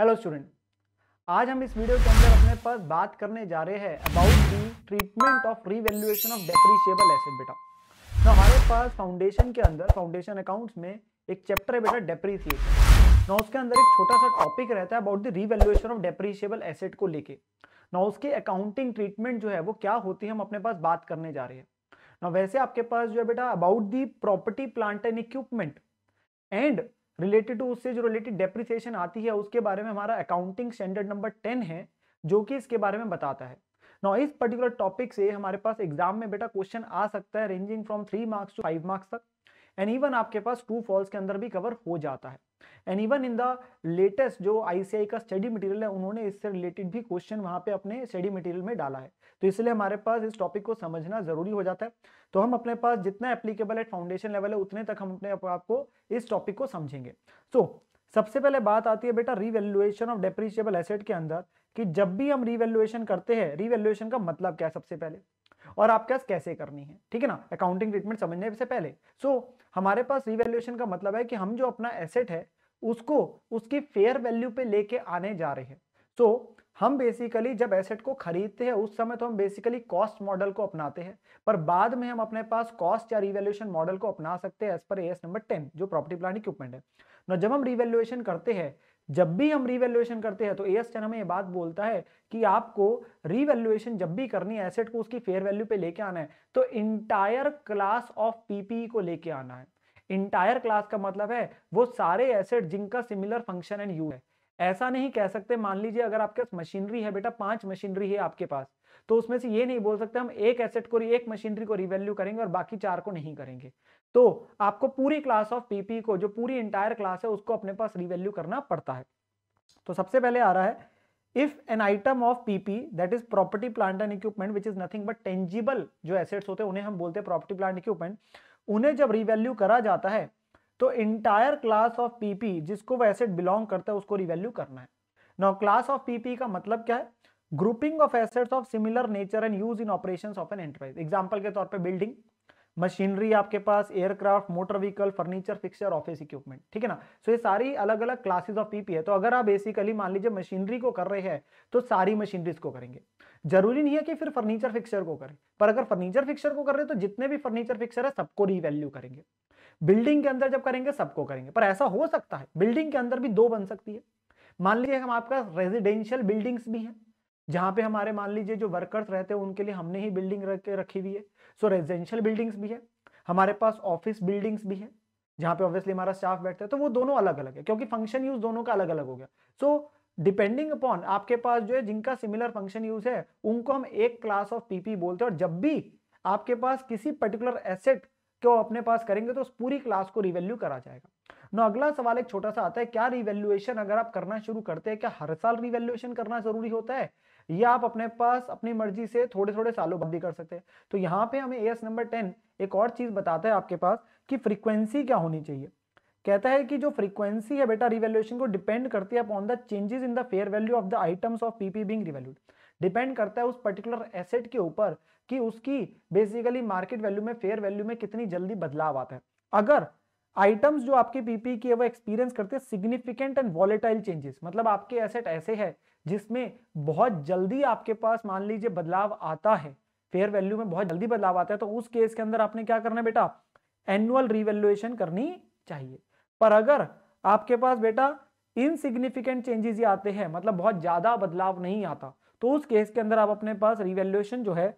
hello student आज हम इस वीडियो के अंदर अपने पास बात करने जा रहे हैं about the treatment of revaluation of depreciable asset बेटा तो हमारे पास फाउंडेशन के अंदर फाउंडेशन अकाउंट्स में एक चैप्टर है बेटा डेप्रीसिएशन ना उसके अंदर एक छोटा सा टॉपिक रहता है about the revaluation of depreciable asset को लेके ना उसके अकाउंटिंग ट्रीटमेंट जो है वो क्या होती है हम अपने पास बात करने जा रहे हैं ना वैसे आपके पास जो है बेटा about the property plant and equipment and related to उससे जो रिलेटेड डेप्रिसिएशन आती है उसके बारे में हमारा अकाउंटिंग स्टैंडर्ड नंबर टेन है जो कि इसके बारे में बताता है नो इस पर्टिकुलर टॉपिक से हमारे पास एग्जाम में बेटा क्वेश्चन आ सकता है ranging from three marks to five marks तक एंड इवन आपके पास ट्रू फॉल्स के अंदर भी कवर हो जाता है and even in the latest जो आईसीआई का स्टडी मटेरियल है उन्होंने इससे रिलेटेड भी क्वेश्चन वहां पे अपने स्टडी मटेरियल में डाला है तो इसलिए हमारे पास इस टॉपिक को समझना जरूरी हो जाता है तो हम अपने पास जितना एप्लीकेबल एट फाउंडेशन लेवल है उतने तक हम अपने आपको इस टॉपिक को समझेंगे सो so, सबसे पहले बात आती है बेटा रिवेल्युएशन ऑफ डेप्रिशिएबल एसेट के अंदर कि जब भी हम रिवेल्युएशन करते हैं रिवेल्युएशन का मतलब क्या है सबसे पहले और आपके पास कैसे करनी है ठीक है ना अकाउंटिंग ट्रीटमेंट समझने से पहले सो so, हमारे पास रिवेल्युएशन का मतलब है कि हम जो अपना एसेट है उसको उसकी फेयर वैल्यू पे लेके आने जा रहे हैं सो so, हम बेसिकली जब एसेट को खरीदते हैं उस समय तो हम बेसिकली कॉस्ट मॉडल को अपनाते हैं पर बाद में हम अपने पास कॉस्ट या रिवेल्यूशन मॉडल को अपना सकते हैं as per A S number ten जो प्रॉपर्टी प्लान इक्विपमेंट है न जब हम रिवैल्यूएशन करते हैं जब भी हम रिवेल्युएशन करते हैं तो ए एस टेन हमें ये बात बोलता है कि आपको रिवेल्युएशन जब भी करनी है एसेट को उसकी फेयर वैल्यू पे लेके आना है तो इंटायर क्लास ऑफ पीपीई को लेके आना है इंटायर क्लास का मतलब है वो सारे एसेट जिनका सिमिलर फंक्शन एंड यू है ऐसा नहीं कह सकते मान लीजिए अगर आपके पास मशीनरी है बेटा पांच मशीनरी है आपके पास तो उसमें से ये नहीं बोल सकते हम एक एसेट को एक मशीनरी को रिवेल्यू करेंगे और बाकी चार को नहीं करेंगे तो आपको पूरी क्लास ऑफ पीपी को जो पूरी इंटायर क्लास है उसको अपने पास रिवेल्यू करना पड़ता है तो सबसे पहले आ रहा है if an item of PP that is property plant and equipment which is nothing but tangible जो एसेट्स होते हैं उन्हें हम बोलते हैं प्रॉपर्टी प्लांट इक्विपमेंट उन्हें जब रिवैल्यू करा जाता है तो इंटायर क्लास ऑफ पीपी जिसको वह एसेट बिलोंग करता है उसको रिवेल्यू करना है नाउ क्लास ऑफ पीपी का मतलब क्या है grouping of assets of similar nature and use in operation of an enterprise example के तौर पर बिल्डिंग मशीनरी आपके पास aircraft motor vehicle furniture fixture office equipment ठीक है ना सो so, ये सारी अलग अलग क्लासेस ऑफ पीपी है तो अगर आप बेसिकली मान लीजिए मशीनरी को कर रहे हैं तो सारी मशीनरीज को करेंगे जरूरी नहीं है कि फिर फर्नीचर फिक्सर को करें पर अगर फर्नीचर फिक्सर को कर रहे हैं तो जितने भी फर्नीचर फिक्सर है सबको रीवैल्यू करेंगे बिल्डिंग के अंदर जब करेंगे सबको करेंगे पर ऐसा हो सकता है बिल्डिंग के अंदर भी दो बन सकती है मान लीजिए हम आपका रेजिडेंशियल बिल्डिंग्स भी हैं जहाँ पे हमारे मान लीजिए जो वर्कर्स रहते हैं उनके लिए हमने ही बिल्डिंग रखी हुई है सो रेजिडेंशियल बिल्डिंग्स भी है हमारे पास ऑफिस बिल्डिंग्स भी है जहाँ पे ऑब्वियसली हमारा स्टाफ बैठता है तो वो दोनों अलग अलग है क्योंकि फंक्शन यूज दोनों का अलग अलग हो गया सो डिपेंडिंग अपॉन आपके पास जो है जिनका सिमिलर फंक्शन यूज है उनको हम एक क्लास ऑफ पीपी बोलते हैं और जब भी आपके पास किसी पर्टिकुलर एसेट जो अपने पास करेंगे तो उस पूरी क्लास को रिवेल्यू करा जाएगा नो अगला सवाल एक छोटा सा आता है क्या रिवैल्यूएशन अगर आप करना शुरू करते हैं क्या हर साल रिवैल्यूएशन करना जरूरी होता है या आप अपने पास अपनी मर्जी से थोड़े थोड़े सालों बाद भी कर सकते हैं तो यहाँ पे हमें एस नंबर टेन एक और चीज बताता है आपके पास कि फ्रीक्वेंसी क्या होनी चाहिए कहता है कि जो फ्रीक्वेंसी है बेटा रिवैल्यूएशन को डिपेंड करती है upon the changes in the fair value of the items of PP being revalued depend करता है उस पर्टिकुलर एसेट के ऊपर कि उसकी बेसिकली मार्केट वैल्यू में फेयर वैल्यू में कितनी जल्दी बदलाव आता है अगर आइटम्स जो आपके पीपी की है वो एक्सपीरियंस करते हैं सिग्निफिकेंट एंड वॉलेटाइल चेंजेस मतलब आपके एसेट ऐसे है जिसमें बहुत जल्दी आपके पास मान लीजिए बदलाव आता है फेयर वैल्यू में बहुत जल्दी बदलाव आता है तो उस केस के अंदर आपने क्या करना है बेटा एनुअल रिवेल्युएशन करनी चाहिए पर अगर आपके पास बेटा इनसिग्निफिकेंट चेंजेस ही आते हैं मतलब बहुत ज्यादा बदलाव नहीं आता तो उस केस के अंदर आप अपने पास रिवेल्युएशन जो है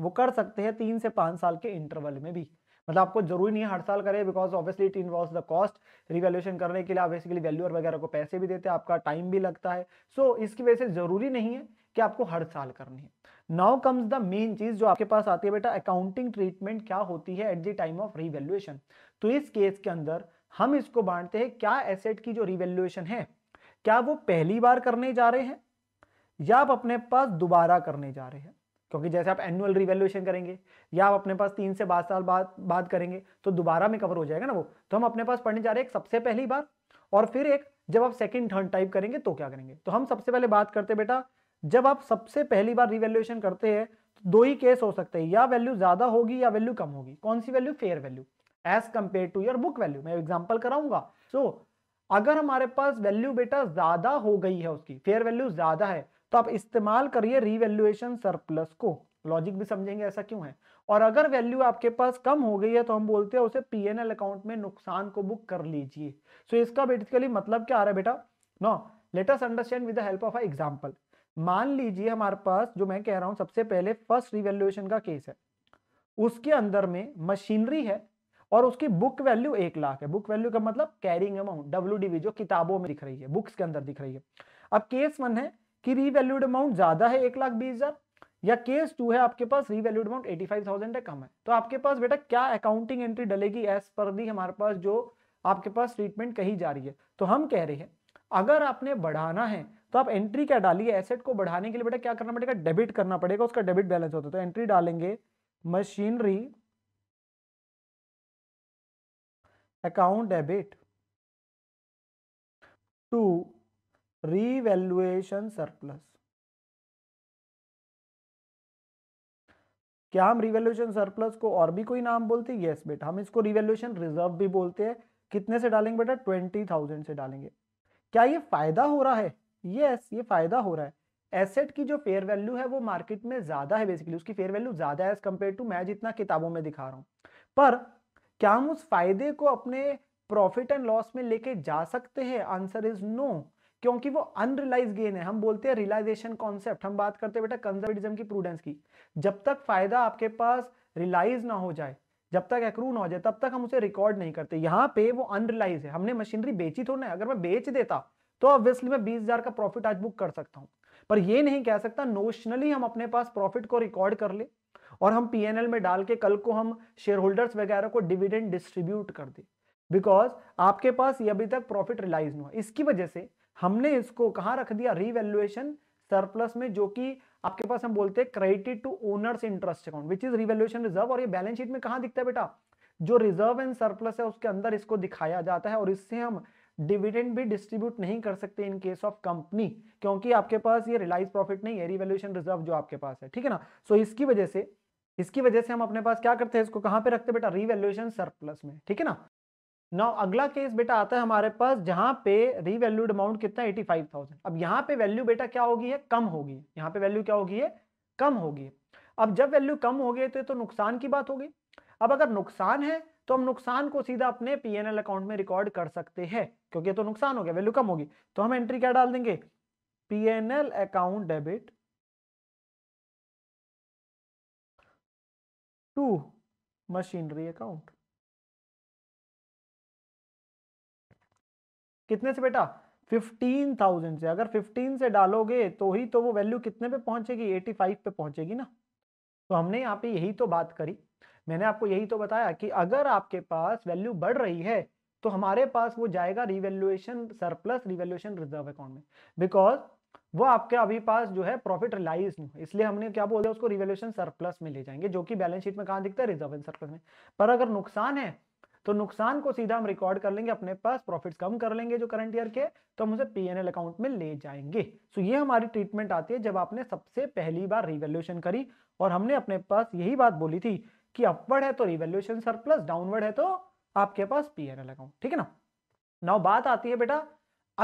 वो कर सकते हैं तीन से पांच साल के इंटरवल में भी मतलब आपको जरूरी नहीं हर साल करें because obviously it involve the cost revaluation करने के लिए आप बेसिकली वैल्यूअर वगैरह को पैसे भी देते हैं आपका टाइम भी लगता है सो so, इसकी वजह से जरूरी नहीं है कि आपको हर साल करनी है नाउ कम्स द मेन चीज जो आपके पास आती है बेटा अकाउंटिंग ट्रीटमेंट क्या होती है at the time of revaluation तो इस केस के अंदर हम इसको बांटते हैं क्या एसेट की जो रिवेल्युएशन है क्या वो पहली बार करने जा रहे हैं या आप अपने पास दोबारा करने जा रहे हैं क्योंकि जैसे आप एनुअल रिवेल्यूशन करेंगे या आप अपने पास तीन से बारह साल बाद बात करेंगे तो दोबारा में कवर हो जाएगा ना वो तो हम अपने पास पढ़ने जा रहे हैं सबसे पहली बार और फिर एक जब आप सेकंड थर्ड टाइप करेंगे तो क्या करेंगे तो हम सबसे पहले बात करते बेटा जब आप सबसे पहली बार रिवेल्यूशन करते हैं तो दो ही केस हो सकते हैं या वैल्यू ज्यादा होगी या वैल्यू कम होगी कौन सी value fair value as compare to your book value मैं एग्जाम्पल कराऊंगा सो so, अगर हमारे पास वैल्यू बेटा ज्यादा हो गई है उसकी फेयर वैल्यू ज्यादा है तो आप इस्तेमाल करिए रीवैल्यूएशन सरप्लस को लॉजिक भी समझेंगे ऐसा क्यों है और अगर वैल्यू आपके पास कम हो गई है तो हम बोलते हैं उसे पीएनएल अकाउंट में नुकसान को बुक कर लीजिए सो so, इसका बेसिकली मतलब क्या आ रहा है बेटा no let us understand with the help of a example मान लीजिए हमारे पास जो मैं कह रहा हूं सबसे पहले फर्स्ट रिवेल्युएशन का केस है उसके अंदर में मशीनरी है और उसकी बुक वैल्यू एक लाख है बुक वैल्यू का मतलब कैरिंग अमाउंट डब्ल्यू जो किताबों में दिख रही है बुक्स के अंदर दिख रही है अब केस वन है कि रीवैल्यूड अमाउंट ज्यादा है एक लाख बीस हजार या केस टू है आपके पास revalued amount eighty five thousand है कम है तो आपके पास बेटा क्या अकाउंटिंग एंट्री डलेगी एज पर दी हमारे पास जो आपके पास ट्रीटमेंट कही जा रही है तो हम कह रहे हैं अगर आपने बढ़ाना है तो आप एंट्री क्या डालिए एसेट को बढ़ाने के लिए बेटा क्या करना पड़ेगा डेबिट करना पड़ेगा उसका डेबिट बैलेंस होता है तो एंट्री डालेंगे machinery account debit to revaluation surplus क्या हम रिवेल्यूशन सरप्लस को और भी कोई नाम बोलते हैं यस बेटा हम इसको रिवेल्यूशन रिजर्व भी बोलते हैं कितने से डालेंगे बेटा ट्वेंटी थाउजेंड से डालेंगे क्या ये फायदा हो रहा है यस ये फायदा हो रहा है एसेट की जो फेयर वैल्यू है वो मार्केट में ज्यादा है बेसिकली उसकी फेयर वैल्यू ज्यादा है एज कम्पेयर टू मैं जितना किताबों में दिखा रहा हूँ पर क्या हम उस फायदे को अपने प्रॉफिट एंड लॉस में लेके जा सकते हैं आंसर इज नो क्योंकि वो अनरिलाइज गेन है हम बोलते हैं रिलाइजेशन कॉन्सेप्ट हम बात करते हैं बेटा कंजर्वेटिज्म की प्रूडेंस की जब तक फायदा आपके पास रिलाइज ना हो जाए जब तक एक्रू ना हो जाए तब तक हम उसे रिकॉर्ड नहीं करते यहाँ पे वो अनरिलाइज है हमने मशीनरी बेची थोड़ा ना अगर मैं बेच देता तो ऑब्वियसली मैं बीस का प्रॉफिट आज बुक कर सकता हूँ पर ये नहीं कह सकता नोशनली हम अपने पास प्रॉफिट को रिकॉर्ड कर ले और हम पी में डाल के कल को हम शेयर होल्डर्स वगैरह को डिविडेंड डिस्ट्रीब्यूट कर दे बिकॉज आपके पास ये अभी तक प्रॉफिट रिलाइज नहीं हुआ इसकी वजह से हमने इसको कहा रख दिया रिवेल्युएशन सरप्लस में जो कि आपके पास हम बोलते हैं credit to owners interest account which is revaluation reserve और ये बैलेंस शीट में कहा दिखता है बेटा जो रिजर्व एंड सरप्लस है उसके अंदर इसको दिखाया जाता है और इससे हम डिविडेंड भी डिस्ट्रीब्यूट नहीं कर सकते इन केस ऑफ कंपनी क्योंकि आपके पास ये रिलाइज प्रॉफिट नहीं है रिवेल्यूशन रिजर्व जो आपके पास है ठीक है ना सो so इसकी वजह से इसकी वजह से हम अपने पास क्या करते हैं इसको कहां पे रखते हैं बेटा रिवेल्यूशन सरप्लस में ठीक है ना नाउ अगला केस बेटा आता है हमारे पास जहां पे रीवैल्यूड अमाउंट कितना एटी फाइव थाउजेंड अब यहाँ पे वैल्यू बेटा क्या होगी है कम होगी यहाँ पे वैल्यू क्या होगी है कम होगी अब जब वैल्यू कम हो गए तो, तो नुकसान की बात होगी अब अगर नुकसान है तो हम नुकसान को सीधा अपने पी अकाउंट में रिकॉर्ड कर सकते हैं क्योंकि तो नुकसान हो गया वैल्यू कम होगी तो हम एंट्री क्या डाल देंगे P account debit to machinery account कितने से बेटा 15,000 से अगर 15 से डालोगे तो ही तो वो वैल्यू कितने पे पहुंचेगी 85 पे पहुंचेगी ना तो हमने यहाँ पे यही तो बात करी मैंने आपको यही तो बताया कि अगर आपके पास वैल्यू बढ़ रही है तो हमारे पास वो जाएगा revaluation surplus revaluation reserve account में बिकॉज वो आपके अभी पास जो है प्रॉफिट रिलाइज नहीं इसलिए हमने क्या बोला उसको रिवेल्यूशन सरप्लस में ले जाएंगे जो कि बैलेंस शीट में कहा दिखता है रिजर्व सरप्लस में पर अगर नुकसान है तो नुकसान को सीधा हम रिकॉर्ड कर लेंगे अपने पास प्रॉफिट कम कर लेंगे जो करंट ईयर के तो हम उसे पी अकाउंट में ले जाएंगे सो ये हमारी ट्रीटमेंट आती है जब आपने सबसे पहली बार रिवेल्यूशन करी और हमने अपने पास यही बात बोली थी कि अपवर्ड है तो रिवेल्यूशन सरप्लस डाउनवर्ड है तो आपके पास पी अकाउंट ठीक है ना नौ बात आती है बेटा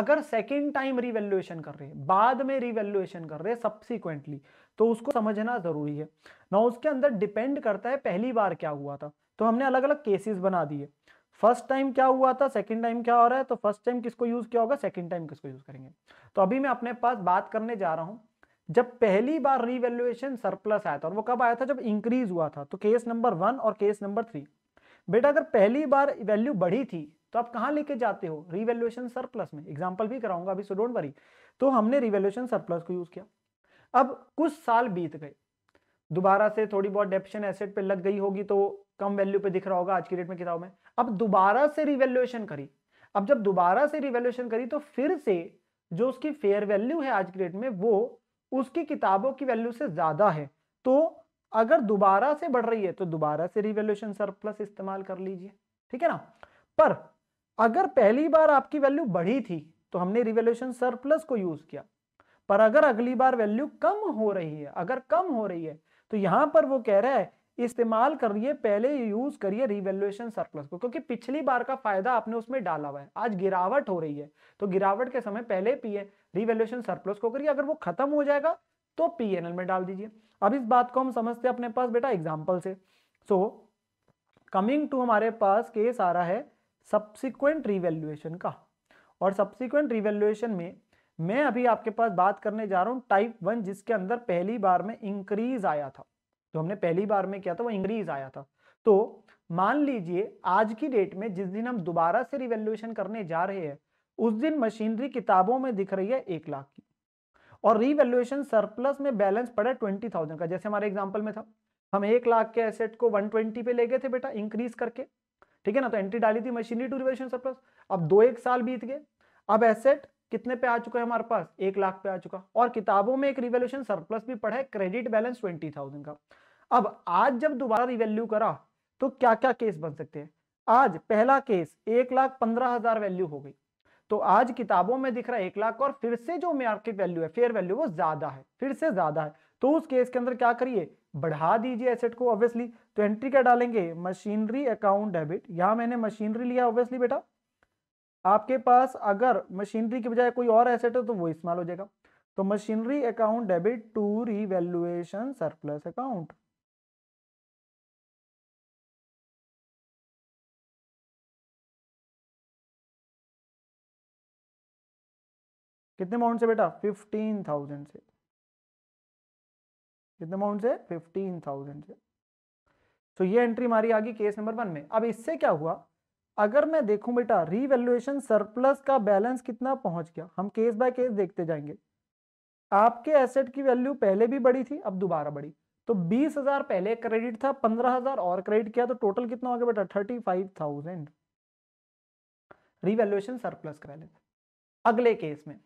अगर सेकेंड टाइम रिवेल्युएशन कर रहे हैं बाद में रिवेल्युएशन कर रहे हैं सब्सिक्वेंटली तो उसको समझना जरूरी है ना उसके अंदर डिपेंड करता है पहली बार क्या हुआ था तो हमने अलग अलग केसेस बना दिए फर्स्ट टाइम क्या हुआ था सेकंड टाइम क्या हो रहा है तो फर्स्ट टाइम किसको यूज किया होगा सेकंड टाइम किसको यूज करेंगे तो अभी मैं अपने पास बात करने जा रहा हूं जब पहली बार रिवेल्युएशन सरप्लस आया था और वो कब आया था जब इंक्रीज हुआ था तो केस नंबर वन और केस नंबर थ्री बेटा अगर पहली बार वैल्यू बढ़ी थी तो आप कहाँ लेके जाते हो रिवेल्युएशन सरप्लस में एग्जाम्पल भी कराऊंगा अभी सो डोंट वरी तो हमने रिवेल्युएशन सरप्लस को यूज किया अब कुछ साल बीत गए दोबारा से थोड़ी बहुत डेप्शन एसेट पे लग गई होगी तो कम वैल्यू पे दिख रहा होगा आज की डेट में किताब में अब दोबारा से रिवेल्युएशन करी अब जब दोबारा से रिवेल्युएशन करी तो फिर से जो उसकी फेयर वैल्यू है आज की डेट में वो उसकी किताबों की वैल्यू से ज़्यादा है तो अगर दोबारा से बढ़ रही है तो दोबारा से रिवेल्यूशन सरप्लस इस्तेमाल कर लीजिए ठीक है ना पर अगर पहली बार आपकी वैल्यू बढ़ी थी तो हमने रिवेल्यूशन सरप्लस को यूज किया पर अगर अगली बार वैल्यू कम हो रही है अगर कम हो रही है तो यहां पर वो कह रहा है इस्तेमाल करिए पहले यूज करिए रिवेल्युएशन सरप्लस को क्योंकि पिछली बार का फायदा आपने उसमें डाला हुआ है आज गिरावट हो रही है तो गिरावट के समय पहले पीए रिवेल्युएशन सरप्लस को करिए अगर वो खत्म हो जाएगा तो पी में डाल दीजिए अब इस बात को हम समझते हैं अपने पास बेटा एग्जाम्पल से सो कमिंग टू हमारे पास केस आ रहा है सब्सिक्वेंट रिवेल्युएशन का और सब्सिक्वेंट रिवेल्युएशन में मैं अभी आपके पास बात करने जा रहा हूँ टाइप वन जिसके अंदर पहली बार में इंक्रीज आया था जो तो हमने पहली बार में किया था वो इंक्रीज आया था तो मान लीजिए आज की डेट में जिस दिन हम दोबारा से रिवेल्युएशन करने जा रहे हैं उस दिन मशीनरी किताबों में दिख रही है एक लाख की और रिवेल्युएशन सरप्लस में बैलेंस पड़ा ट्वेंटी थाउजेंड का जैसे हमारे एग्जाम्पल में था हम एक लाख के एसेट को वन ट्वेंटी पे ले गए थे बेटा इंक्रीज करके ठीक है ना तो एंट्री डाली थी मशीनरी टू रिवेल्यूशन सरप्लस अब दो एक साल बीत गए अब एसेट कितने पे आ चुका है हमारे पास एक लाख पे आ चुका और किताबों में एक रिवेल्यूशन सरप्लस भी पढ़ा है क्रेडिट बैलेंस ट्वेंटी थाउजेंड का अब आज जब दोबारा रिवेल्यू करा तो क्या क्या केस बन सकते हैं आज पहला केस एक लाख पंद्रह हजार वैल्यू हो गई तो आज किताबों में दिख रहा है एक लाख और फिर से जो मार्केट वैल्यू है फेयर वैल्यू वो ज्यादा है फिर से ज्यादा है तो उस केस के अंदर क्या करिए बढ़ा दीजिए एसेट को ऑब्वियसली तो एंट्री क्या डालेंगे मशीनरी अकाउंट डेबिट यहां मैंने मशीनरी लिया ऑब्वियसली बेटा आपके पास अगर मशीनरी के बजाय कोई और एसेट है तो वो इस्तेमाल हो जाएगा तो machinery account debit to revaluation surplus account कितने अमाउंट से बेटा फिफ्टीन थाउजेंड से कितने अमाउंट से फिफ्टीन थाउजेंड से तो ये एंट्री हमारी आ गई केस नंबर वन में अब इससे क्या हुआ अगर मैं देखूं बेटा रीवेल्युएशन सरप्लस का बैलेंस कितना पहुंच गया हम केस बाय केस देखते जाएंगे आपके एसेट की वैल्यू पहले भी बड़ी थी अब दोबारा बड़ी तो बीस हजार पहले क्रेडिट था पंद्रह हजार और क्रेडिट किया तो टोटल कितना हो गया बेटा thirty five thousand revaluation surplus का बैलेंस अगले केस में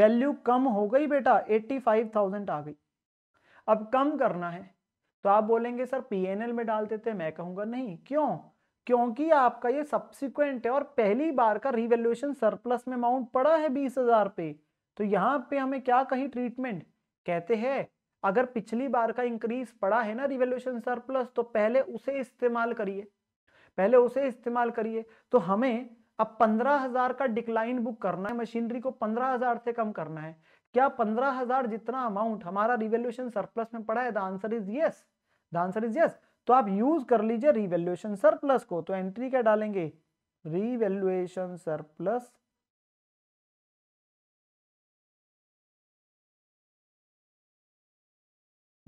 वैल्यू कम हो गई बेटा एट्टी फाइव थाउजेंड आ गई अब कम करना है तो आप बोलेंगे सर पीएनएल में डाल देते मैं कहूंगा नहीं क्यों क्योंकि आपका ये सब्सिक्वेंट है और पहली बार का रिवेल्युएशन सरप्लस में अमाउंट पड़ा है बीस हजार पे तो यहाँ पे हमें क्या कही ट्रीटमेंट कहते हैं अगर पिछली बार का इंक्रीज पड़ा है ना रिवेल्यूशन सरप्लस तो पहले उसे इस्तेमाल करिए पहले उसे इस्तेमाल करिए तो हमें अब पंद्रह हजार का डिक्लाइन बुक करना है मशीनरी को पंद्रह हजार से कम करना है क्या पंद्रह हजार जितना अमाउंट हमारा रिवेल्यूशन सरप्लस में पड़ा है the answer is yes the answer is yes तो आप यूज कर लीजिए रिवेल्युएशन सरप्लस को तो एंट्री क्या डालेंगे revaluation surplus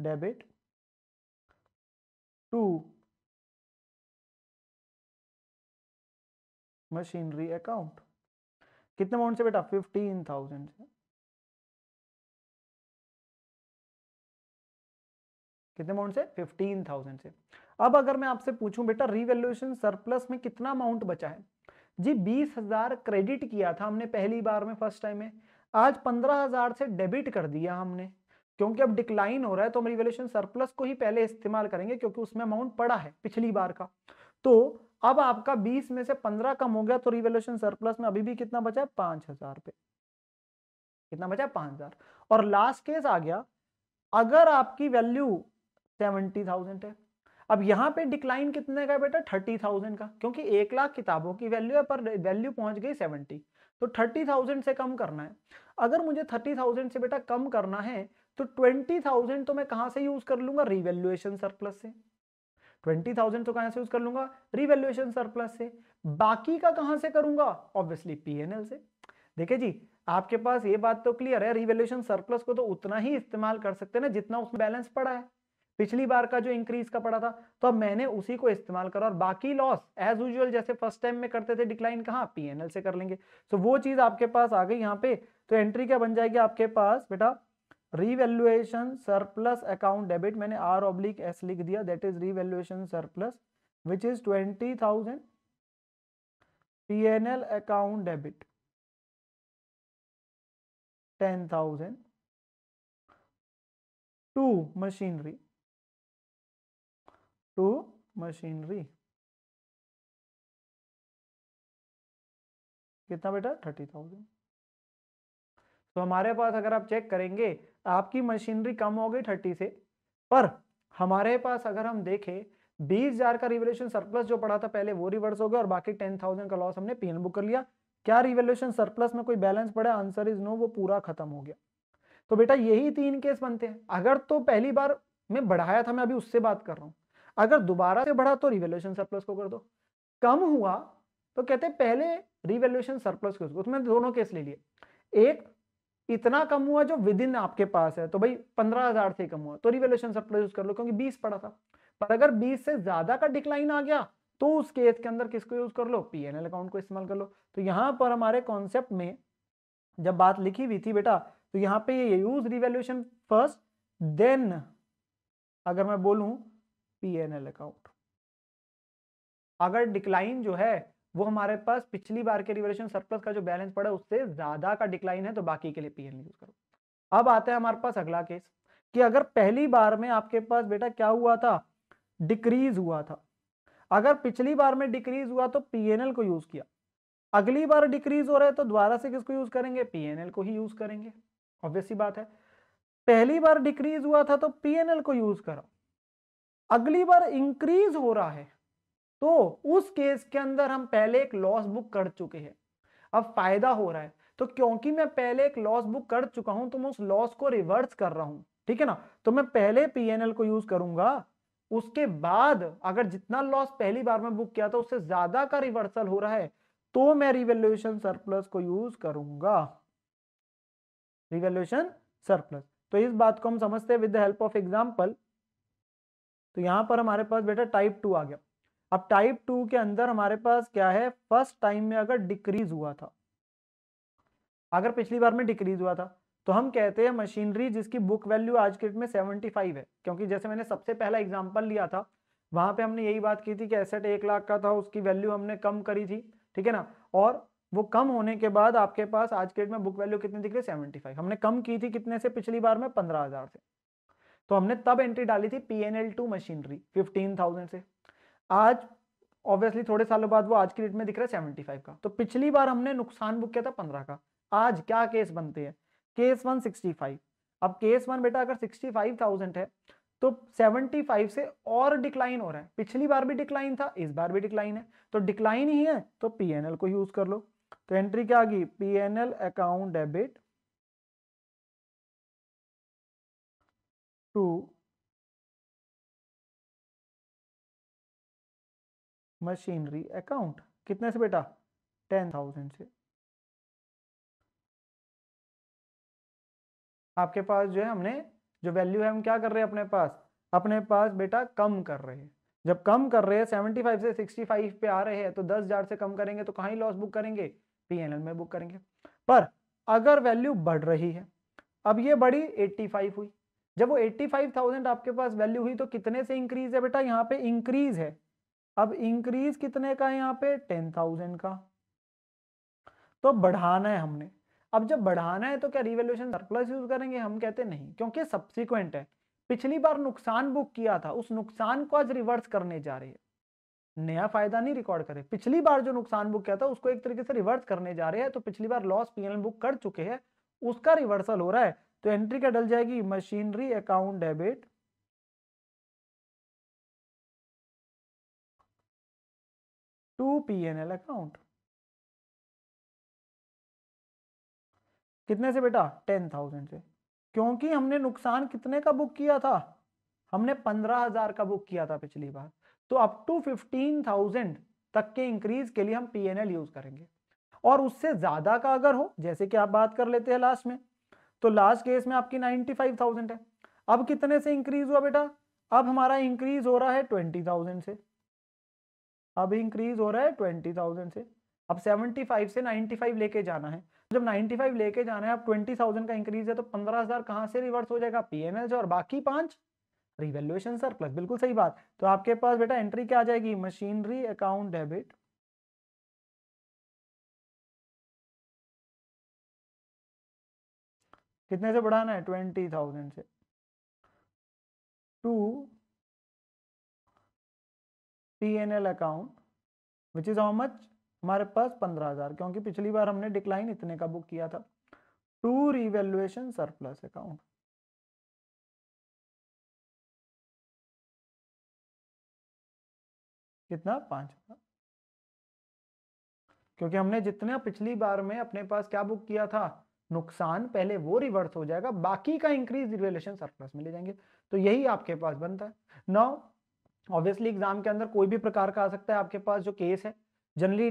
debit to machinery account कितने अमाउंट से बेटा फिफ्टीन थाउजेंड से कितने अमाउंट से फिफ्टीन थाउजेंड से अब अगर मैं आपसे पूछूं बेटा रिवेल्यूशन सरप्लस में कितना अमाउंट बचा है जी बीस हजार क्रेडिट किया था हमने पहली बार में फर्स्ट टाइम में आज पंद्रह हजार से डेबिट कर दिया हमने क्योंकि अब डिक्लाइन हो रहा है तो हम रिवेल्यूशन सरप्लस को ही पहले इस्तेमाल करेंगे क्योंकि उसमें अमाउंट पड़ा है पिछली बार का तो अब आपका बीस में से पंद्रह कम हो गया तो रिवेल्यूशन सरप्लस में अभी भी कितना बचा है पांच हजार पे कितना बचा है पांच हजार और लास्ट केस आ गया अगर आपकी वैल्यू सेवेंटी थाउजेंड है अब यहाँ पे डिक्लाइन कितने का बेटा थर्टी थाउजेंड का क्योंकि एक लाख किताबों की वैल्यू है पर वैल्यू पहुंच गई सेवेंटी तो थर्टी थाउजेंड से कम करना है अगर मुझे थर्टी थाउजेंड से बेटा कम करना है तो ट्वेंटी थाउजेंड तो मैं कहाँ से यूज कर लूंगा रिवेल्युएशन सरप्लस से ट्वेंटी थाउजेंड तो कहाँ से यूज कर लूंगा रिवेल्युएशन सरप्लस से बाकी का कहाँ से करूंगा ऑब्वियसली एल से देखिए जी आपके पास ये बात तो क्लियर है रिवेल्यूशन सरप्लस को तो उतना ही इस्तेमाल कर सकते हैं ना जितना उसमें बैलेंस पड़ा है पिछली बार का जो इंक्रीज का पड़ा था तो अब मैंने उसी को इस्तेमाल करा और बाकी लॉस एज यूजल जैसे फर्स्ट टाइम में करते थे डिक्लाइन कहाँ पीएनएल से कर लेंगे सो वो चीज आपके पास आ गई यहाँ पे तो एंट्री क्या बन जाएगी आपके पास बेटा रिवेल्युएशन सरप्लस अकाउंट डेबिट मैंने आर ऑब्लिक एस लिख दिया that is revaluation surplus which is twenty thousand P N L account debit ten thousand to machinery to machinery कितना बेटा थर्टी थाउजेंड तो हमारे पास अगर आप चेक करेंगे आपकी मशीनरी कम हो गई थर्टी से पर हमारे पास अगर हम देखें बीस हजार का रिवोल्यूशन सरप्लस जो पड़ा था पहले वो रिवर्स हो गया और बाकी टेन थाउजेंड का लॉस हमने पीएन बुक कर लिया क्या रिवोल्यूशन सरप्लस में कोई बैलेंस पड़ा आंसर इज नो वो पूरा खत्म हो गया तो बेटा यही तीन केस बनते हैं अगर तो पहली बार मैं बढ़ाया था मैं अभी उससे बात कर रहा हूँ अगर दोबारा से बढ़ा तो रिवेल्यूशन सरप्लस को कर दो कम हुआ तो कहते हैं पहले रिवेल्यूशन सरप्लस को उसमें दोनों केस ले लिए एक इतना कम हुआ जो विद इन आपके पास है तो भाई पंद्रह हजार से कम हुआ तो रिवेल्यूशन सरप्लस यूज कर लो क्योंकि बीस पड़ा था पर अगर बीस से ज्यादा का डिक्लाइन आ गया तो उस केस के अंदर किसको यूज कर लो पीएनएल अकाउंट को इस्तेमाल कर लो तो यहां पर हमारे कॉन्सेप्ट में जब बात लिखी हुई थी बेटा तो यहां पे ये यूज रिवेल्यूशन फर्स्ट देन अगर मैं बोलूं पी एन एल अकाउंट अगर डिक्लाइन जो है वो हमारे पास पिछली बार के रिवरेशन सरप्लस का जो बैलेंस पड़ा उससे ज्यादा का डिक्लाइन है तो बाकी के लिए पीएन यूज करो अब आते हैं हमारे पास अगला केस कि अगर पहली बार में आपके पास बेटा क्या हुआ था डिक्रीज हुआ था अगर पिछली बार में डिक्रीज हुआ तो पीएनएल को यूज किया अगली बार डिक्रीज हो रहा है तो दोबारा से किसको यूज करेंगे पीएनएल को ही यूज करेंगे ऑब्वियस ऑब्वियसली बात है पहली बार डिक्रीज हुआ था तो पीएनएल को यूज करो अगली बार इंक्रीज हो रहा है तो उस केस के अंदर हम पहले एक लॉस बुक कर चुके हैं अब फायदा हो रहा है तो क्योंकि मैं पहले एक लॉस बुक कर चुका हूं तो मैं उस लॉस को रिवर्स कर रहा हूं ठीक है ना तो मैं पहले पीएनएल को यूज करूंगा उसके बाद अगर जितना लॉस पहली बार में बुक किया था तो उससे ज्यादा का रिवर्सल हो रहा है तो मैं रिवेल्यूशन सरप्लस को यूज करूंगा रिवेल्यूशन सरप्लस तो इस बात को हम समझते हैं with the help of example तो यहाँ पर हमारे पास बेटा टाइप टू आ गया अब टाइप टू के अंदर हमारे पास क्या है फर्स्ट टाइम में अगर डिक्रीज हुआ था अगर पिछली बार में डिक्रीज हुआ था तो हम कहते हैं मशीनरी जिसकी बुक वैल्यू आज के डेट में सेवेंटी फाइव है क्योंकि जैसे मैंने सबसे पहला एग्जांपल लिया था वहां पे हमने यही बात की थी कि एसेट एक लाख का था उसकी वैल्यू हमने कम करी थी ठीक है ना और वो कम होने के बाद आपके पास आज के डेट में बुक वैल्यू कितनी दिख रही है सेवेंटी हमने कम की थी कितने से पिछली बार में पंद्रह हजार से तो हमने तब एंट्री डाली थी P N L to machinery fifteen thousand से आज ऑब्वियसली थोड़े सालों बाद वो आज की डेट में दिख रहा है सेवेंटी फाइव का तो पिछली बार हमने नुकसान बुक किया था पंद्रह का आज क्या केस बनते हैं केस वन सिक्सटी फाइव अब केस वन बेटा अगर सिक्सटी फाइव थाउजेंड है तो सेवेंटी फाइव से और डिक्लाइन हो रहा है पिछली बार भी डिक्लाइन था इस बार भी डिक्लाइन है तो डिक्लाइन ही है तो पीएनएल को यूज कर लो तो एंट्री क्या आ गई P N L account debit to machinery account कितने से बेटा टेन थाउजेंड से आपके पास जो है हमने जो वैल्यू है हम क्या कर रहे हैं अपने पास अपने पास बेटा कम कर रहे हैं जब कम कर रहे हैं सेवेंटी फाइव से सिक्सटी फाइव पे आ रहे हैं तो दस हजार से कम करेंगे तो कहा लॉस बुक करेंगे पीएनएल में बुक करेंगे पर अगर वैल्यू बढ़ रही है अब ये बढ़ी एट्टी फाइव हुई जब वो 85,000 आपके पास वैल्यू हुई तो कितने से इंक्रीज है बेटा यहाँ पे इंक्रीज है अब इंक्रीज कितने का है यहाँ पे 10,000 का तो बढ़ाना है हमने अब जब बढ़ाना है तो क्या रिवेल्यूशन सरप्लस यूज करेंगे हम कहते नहीं क्योंकि सब्सिक्वेंट है पिछली बार नुकसान बुक किया था उस नुकसान को आज रिवर्स करने जा रही है नया फायदा नहीं रिकॉर्ड करे पिछली बार जो नुकसान बुक किया था उसको एक तरीके से रिवर्स करने जा रहे हैं तो पिछली बार लॉस पीएल बुक कर चुके हैं उसका रिवर्सल हो रहा है तो एंट्री क्या डल जाएगी machinery account debit to P N L account कितने से बेटा टेन थाउजेंड से क्योंकि हमने नुकसान कितने का बुक किया था हमने पंद्रह हजार का बुक किया था पिछली बार तो अप टू फिफ्टीन थाउजेंड तक के इंक्रीज के लिए हम पीएनएल यूज करेंगे और उससे ज्यादा का अगर हो जैसे कि आप बात कर लेते हैं लास्ट में तो लास्ट केस में आपकी नाइन्टी फाइव थाउजेंड है अब कितने से इंक्रीज हुआ बेटा अब हमारा इंक्रीज हो रहा है ट्वेंटी थाउजेंड से अब इंक्रीज हो रहा है ट्वेंटी थाउजेंड से अब सेवेंटी फाइव से नाइनटी फाइव लेके जाना है जब 95 लेके जाना है अब 20,000 का इंक्रीज है तो 15,000 कहां से रिवर्स हो जाएगा पीएनएल से और बाकी पांच रिवेल्युएशन सर प्लस बिल्कुल सही बात तो आपके पास बेटा एंट्री क्या आ जाएगी मशीनरी अकाउंट डेबिट कितने से बढ़ाना है ट्वेंटी थाउजेंड से to T N L account which is how much हमारे पास पंद्रह हज़ार क्योंकि पिछली बार हमने डिक्लाइन इतने का बुक किया था टू रिवेल्युएशन सरप्लस अकाउंट कितना पांच हज़ार क्योंकि हमने जितना पिछली बार में अपने पास क्या बुक किया था नुकसान पहले वो रिवर्स हो जाएगा बाकी का इंक्रीज रिलेशन सरप्लस में ले जाएंगे तो यही आपके पास बनता है नाउ ऑब्वियसली एग्जाम के अंदर कोई भी प्रकार का आ सकता है आपके पास जो केस है जनरली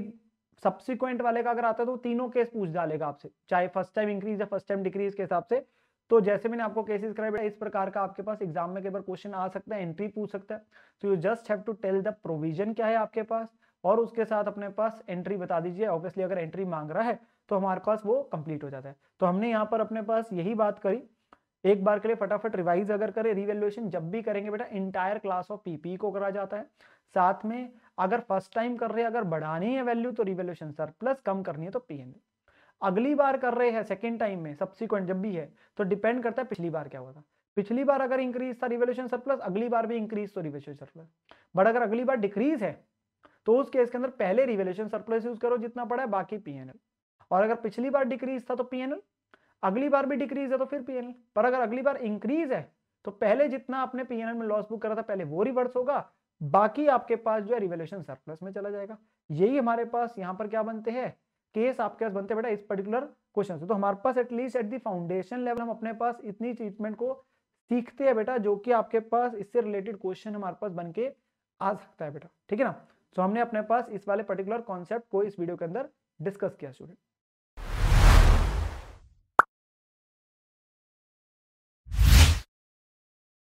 सब्सिक्वेंट वाले का अगर आता है तो तीनों केस पूछ डालेगा आपसे चाहे फर्स्ट टाइम इंक्रीज या फर्स्ट टाइम डिक्रीज के हिसाब से तो जैसे मैंने आपको केसेस कराए इस प्रकार का आपके पास एग्जाम में कई बार क्वेश्चन आ सकता है एंट्री पूछ सकता है तो you just have to tell the provision क्या है आपके पास और उसके साथ अपने पास एंट्री बता दीजिए ऑब्वियसली अगर एंट्री मांग रहा है तो हमारे पास वो कंप्लीट हो जाता है तो हमने यहाँ पर अपने पास यही बात करी एक बार के लिए फटाफट रिवाइज अगर करें रिवेल्युएशन जब भी करेंगे बेटा इंटायर क्लास ऑफ पीपी को करा जाता है साथ में अगर फर्स्ट टाइम कर रहे हैं अगर बढ़ानी है वैल्यू तो रिवेल्युएशन प्लस कम करनी है तो पी अगली बार कर रहे हैं सेकेंड टाइम में सब्सिक्वेंट जब भी है तो डिपेंड करता है पिछली बार क्या हुआ था पिछली बार अगर इंक्रीज था रिवेल्यूशन सरप्लस अगली बार भी इंक्रीज तो रिवेल्यूशन सरप्लस बट अगर अगली बार डिक्रीज है तो उस केस के अंदर पहले रिवेल्यूशन सरप्लस यूज करो जितना पड़ा है बाकी पीएनएल एन एल और अगर पिछली बार डिक्रीज था तो पीएनएल अगली बार भी डिक्रीज है तो फिर पीएनएल पर अगर अगली बार इंक्रीज है तो पहले जितना आपने पीएनएल में लॉस बुक करा था पहले वो रिवर्स होगा बाकी आपके पास जो है रिवेल्यूशन सरप्लस में चला जाएगा यही हमारे पास यहाँ पर क्या बनते हैं केस आपके पास बनते बेटा इस पर्टिकुलर क्वेश्चन से तो हमारे पास at least at the foundation level हम अपने पास इतनी ट्रीटमेंट को सीखते हैं बेटा जो कि आपके पास इससे रिलेटेड क्वेश्चन हमारे पास बन के आ सकता है बेटा ठीक है ना तो हमने अपने पास इस वाले पर्टिकुलर कॉन्सेप्ट को इस वीडियो के अंदर डिस्कस किया स्टूडेंट